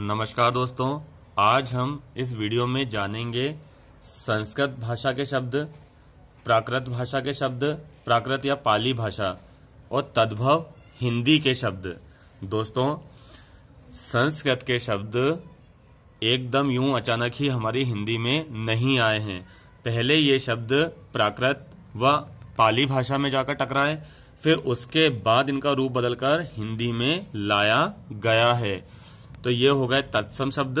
नमस्कार दोस्तों आज हम इस वीडियो में जानेंगे संस्कृत भाषा के शब्द प्राकृत भाषा के शब्द प्राकृत या पाली भाषा और तद्भव हिंदी के शब्द दोस्तों संस्कृत के शब्द एकदम यूं अचानक ही हमारी हिंदी में नहीं आए हैं पहले ये शब्द प्राकृत व पाली भाषा में जाकर टकराए फिर उसके बाद इनका रूप बदलकर हिंदी में लाया गया है तो ये हो गए तत्सम शब्द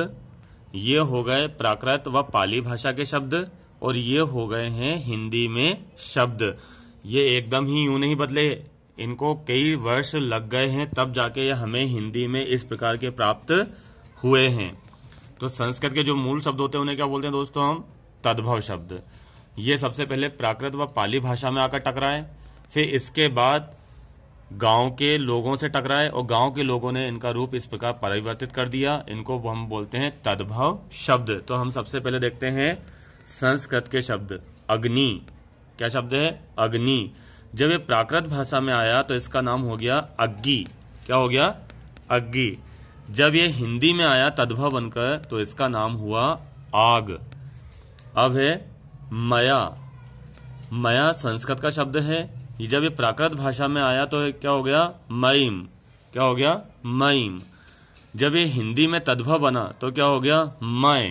ये हो गए प्राकृत व पाली भाषा के शब्द और ये हो गए हैं हिंदी में शब्द ये एकदम ही यूं नहीं बदले इनको कई वर्ष लग गए हैं तब जाके ये हमें हिंदी में इस प्रकार के प्राप्त हुए हैं तो संस्कृत के जो मूल शब्द होते हैं उन्हें क्या बोलते हैं दोस्तों हम तद्भव शब्द ये सबसे पहले प्राकृत व पाली भाषा में आकर टकराए फिर इसके बाद गांव के लोगों से टकराए और गांव के लोगों ने इनका रूप इस प्रकार परिवर्तित कर दिया इनको हम बोलते हैं तद्भव शब्द तो हम सबसे पहले देखते हैं संस्कृत के शब्द अग्नि क्या शब्द है अग्नि जब ये प्राकृत भाषा में आया तो इसका नाम हो गया अग्गी क्या हो गया अग्गी जब ये हिंदी में आया तद्भव बनकर तो इसका नाम हुआ आग अब है मया मया संस्कृत का शब्द है ये जब ये प्राकृत भाषा में आया तो क्या हो गया मईम क्या हो गया मईम जब ये हिंदी में तद्भव बना तो क्या हो गया मय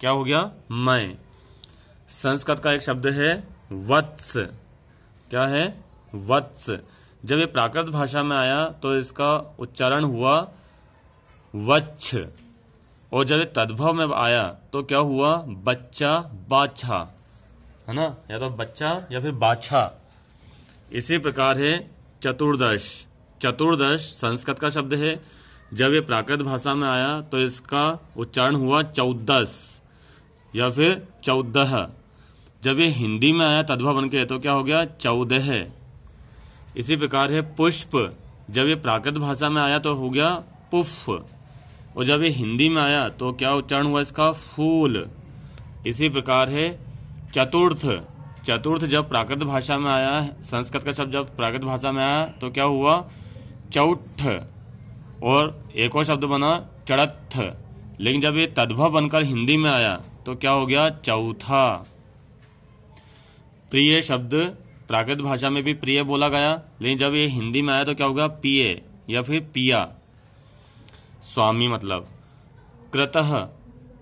क्या हो गया मय संस्कृत का एक शब्द है वत्स क्या है वत्स जब ये प्राकृत भाषा में आया तो इसका उच्चारण हुआ वच्छ और जब ये तद्भव में आया तो क्या हुआ बच्चा बाछा है ना या तो बच्चा या फिर बाछा इसी प्रकार है चतुर्दश चतुर्दश संस्कृत का शब्द है जब ये प्राकृत भाषा में आया तो इसका उच्चारण हुआ चौदस या फिर चौदह जब ये हिंदी में आया तद्भव बन के तो क्या हो गया चौदह इसी प्रकार है पुष्प जब ये प्राकृत भाषा में आया तो हो गया पुफ और जब ये हिंदी में आया तो क्या उच्चारण हुआ इसका फूल इसी प्रकार है चतुर्थ चतुर्थ जब प्राकृत भाषा में आया संस्कृत का शब्द जब प्राकृत भाषा में आया तो क्या हुआ चौठ और एक और शब्द बना चढ़थ लेकिन जब ये तद्भव बनकर हिंदी में आया तो क्या हो गया चौथा प्रिय शब्द प्राकृत भाषा में भी प्रिय बोला गया लेकिन जब ये हिंदी में आया तो क्या होगा पिए या फिर पिया स्वामी मतलब क्रतः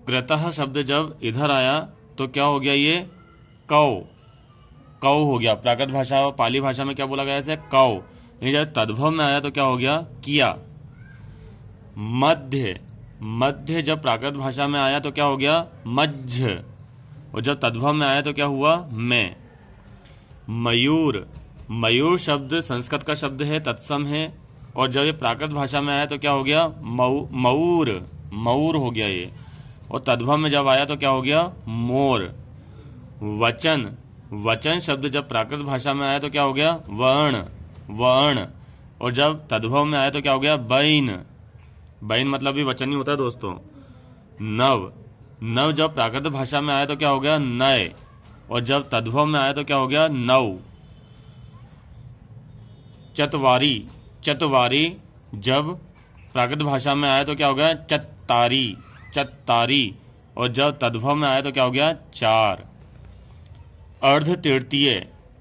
क्रतः शब्द जब इधर आया तो क्या हो गया ये कौ कौ हो गया प्राकृत भाषा और पाली भाषा में क्या बोला गया ऐसे कौ जब तद्भव में आया तो क्या हो गया किया मध्य मध्य जब प्राकृत भाषा में आया तो क्या हो गया मध्य और जब तद्भव में आया तो क्या हुआ मैं मयूर मयूर शब्द संस्कृत का शब्द है तत्सम है और जब ये प्राकृत भाषा में आया तो क्या हो गया मऊ मऊर मऊर हो गया ये और तद्भव में जब आया तो क्या हो गया मोर वचन वचन शब्द जब प्राकृत भाषा में आया तो क्या हो गया वर्ण वर्ण और जब तद्भव में आया तो क्या हो गया बैन बैन मतलब भी वचन ही होता है दोस्तों नव नव जब प्राकृत भाषा में आया तो क्या हो गया नय और जब तद्भव में आया तो क्या हो गया नव चतवारी चतवारी जब प्राकृत भाषा में आया तो क्या हो गया चत्तारी चत्तारी और जब तद्भव में आया तो क्या हो गया चार अर्ध तीर्थीय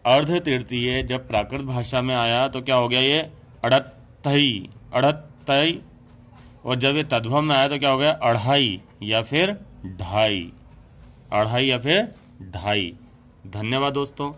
अर्ध तीर्थीय जब प्राकृत भाषा में आया तो क्या हो गया ये अड़तई अड़तई और जब ये तद्भव में आया तो क्या हो गया अढ़ाई या फिर ढाई अढ़ाई या फिर ढाई धन्यवाद दोस्तों